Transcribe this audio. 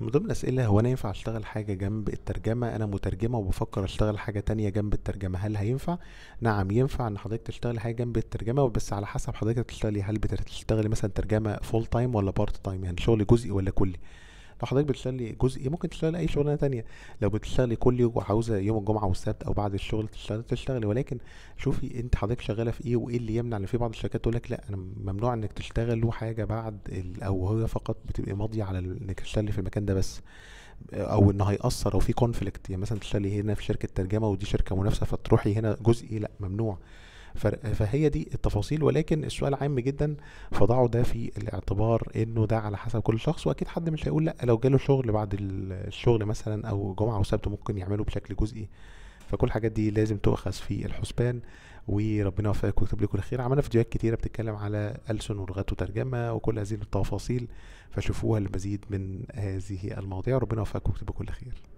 من ضمن الأسئلة هو أنا ينفع أشتغل حاجة جنب الترجمة أنا مترجمة وبفكر أشتغل حاجة تانية جنب الترجمة هل هينفع؟ نعم ينفع إن حضرتك تشتغل حاجة جنب الترجمة بس على حسب حضرتك بتشتغلي هل بتشتغلي مثلا ترجمة فول تايم ولا بارت تايم يعني شغل جزئي ولا كلي لو حضرتك بتشتغلي جزئي ممكن تشتغلي اي شغلانه تانية لو بتشتغلي كل يوم وعاوزه يوم الجمعه والسبت او بعد الشغل تشتغلي تشتغلي ولكن شوفي انت حضرتك شغاله في ايه وايه اللي يمنع ان في بعض الشركات تقول لك لا انا ممنوع انك تشتغل حاجه بعد او هو فقط بتبقي ماضيه على انك تشتغلي في المكان ده بس او ان هيأثر او في كونفليكت يعني مثلا تشتغلي هنا في شركه ترجمه ودي شركه منافسه فتروحي هنا جزئي لا ممنوع فهي دي التفاصيل ولكن السؤال عام جدا فضعوا ده في الاعتبار انه ده على حسب كل شخص واكيد حد مش هيقول لا لو جاله شغل بعد الشغل مثلا او جمعه وسبت ممكن يعمله بشكل جزئي فكل الحاجات دي لازم تؤخذ في الحسبان وربنا يوفقك ويكتب لكم الخير عملنا فيديوهات كتيره بتتكلم على ألسن ولغات وترجمه وكل هذه التفاصيل فشوفوها لمزيد من هذه المواضيع ربنا يوفقك ويكتب لكم الخير